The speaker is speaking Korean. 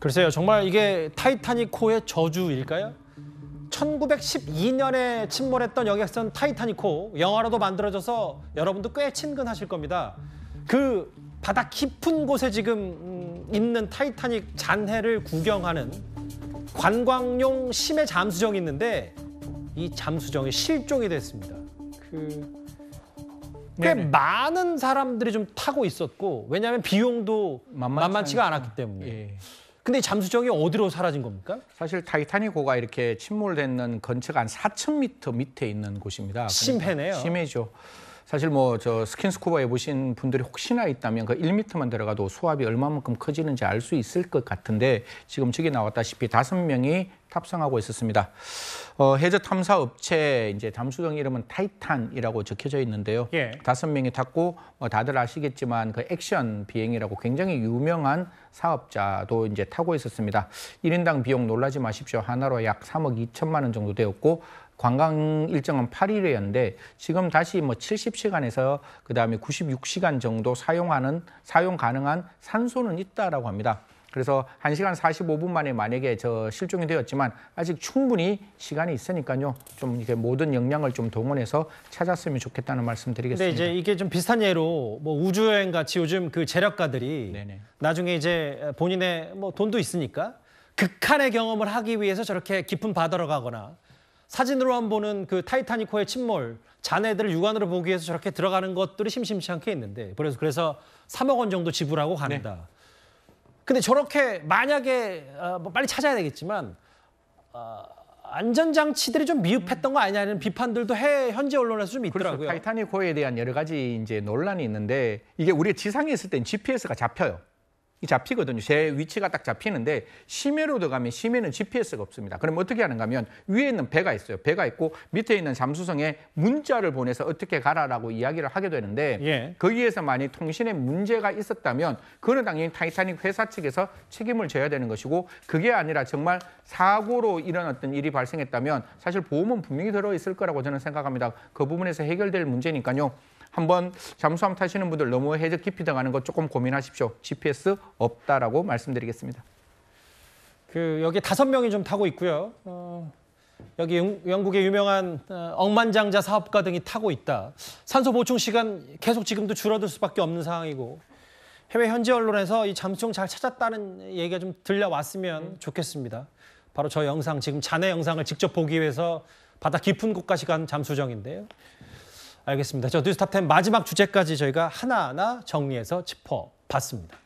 글쎄요, 정말 이게 타이타닉호의 저주일까요? 1912년에 침몰했던 여객선 타이타닉호 영화로도 만들어져서 여러분도 꽤 친근하실 겁니다. 그 바다 깊은 곳에 지금 음, 있는 타이타닉 잔해를 구경하는 관광용 심해 잠수정이 있는데 이 잠수정이 실종이 됐습니다. 그... 꽤 네네. 많은 사람들이 좀 타고 있었고 왜냐하면 비용도 만만치, 만만치가 않았기 때문에 예. 근데 잠수정이 어디로 사라진 겁니까? 사실 타이타닉 호가 이렇게 침몰되는 건축한 4,000m 밑에 있는 곳입니다. 심해네요. 그러니까 심해죠. 사실 뭐 저 스킨스쿠버 해보신 분들이 혹시나 있다면 그 1미터만 들어가도 수압이 얼마만큼 커지는지 알 수 있을 것 같은데 지금 저기 나왔다시피 다섯 명이 탑승하고 있었습니다. 어, 해저 탐사 업체 이제 잠수정 이름은 타이탄이라고 적혀져 있는데요. 예. 다섯 예. 명이 탔고 어, 다들 아시겠지만 그 액션 비행이라고 굉장히 유명한 사업자도 이제 타고 있었습니다. 1인당 비용 놀라지 마십시오. 하나로 약 3억 2천만 원 정도 되었고 관광 일정은 8일이었는데 지금 다시 뭐 70시간에서 그다음에 96시간 정도 사용하는 사용 가능한 산소는 있다라고 합니다. 그래서 1시간 45분 만에 만약에 저 실종이 되었지만 아직 충분히 시간이 있으니까요. 좀 이렇게 모든 역량을 좀 동원해서 찾았으면 좋겠다는 말씀 드리겠습니다. 네, 이제 이게 좀 비슷한 예로 뭐 우주 여행 같이 요즘 그 재력가들이 네네. 나중에 이제 본인의 뭐 돈도 있으니까 극한의 경험을 하기 위해서 저렇게 깊은 바다로 가거나 사진으로만 보는 그 타이타닉호의 침몰, 자네들을 육안으로 보기 위해서 저렇게 들어가는 것들이 심심치 않게 있는데 그래서 그래서 3억 원 정도 지불하고 간다. 네. 근데 저렇게 만약에 어, 뭐 빨리 찾아야 되겠지만 어, 안전장치들이 좀 미흡했던 거 아니냐는 비판들도 해 현지 언론에서 좀 그렇죠. 있더라고요. 그렇죠. 타이타닉호에 대한 여러 가지 이제 논란이 있는데 이게 우리가 지상에 있을 땐 GPS가 잡혀요. 잡히거든요. 제 위치가 딱 잡히는데 심해로 들어가면 심해는 GPS가 없습니다. 그럼 어떻게 하는가 하면 위에 있는 배가 있어요. 배가 있고 밑에 있는 잠수성에 문자를 보내서 어떻게 가라라고 이야기를 하게 되는데 예. 거기에서 만약 통신에 문제가 있었다면 그는 거 당연히 타이타닉 회사 측에서 책임을 져야 되는 것이고 그게 아니라 정말 사고로 일어났던 일이 발생했다면 사실 보험은 분명히 들어있을 거라고 저는 생각합니다. 그 부분에서 해결될 문제니까요. 한번 잠수함 타시는 분들 너무 해적 깊이 들어가는 거 조금 고민하십시오. GPS 없다라고 말씀드리겠습니다. 그 여기 다섯 명이 좀 타고 있고요. 어, 여기 영국의 유명한 어, 억만장자 사업가 등이 타고 있다. 산소 보충 시간 계속 지금도 줄어들 수밖에 없는 상황이고 해외 현지 언론에서 이 잠수정 잘 찾았다는 얘기가 좀 들려왔으면 음. 좋겠습니다. 바로 저 영상 지금 자네 영상을 직접 보기 위해서 바다 깊은 곳까지 간 잠수정인데요. 알겠습니다. 저 뉴스탑10 마지막 주제까지 저희가 하나하나 정리해서 짚어봤습니다.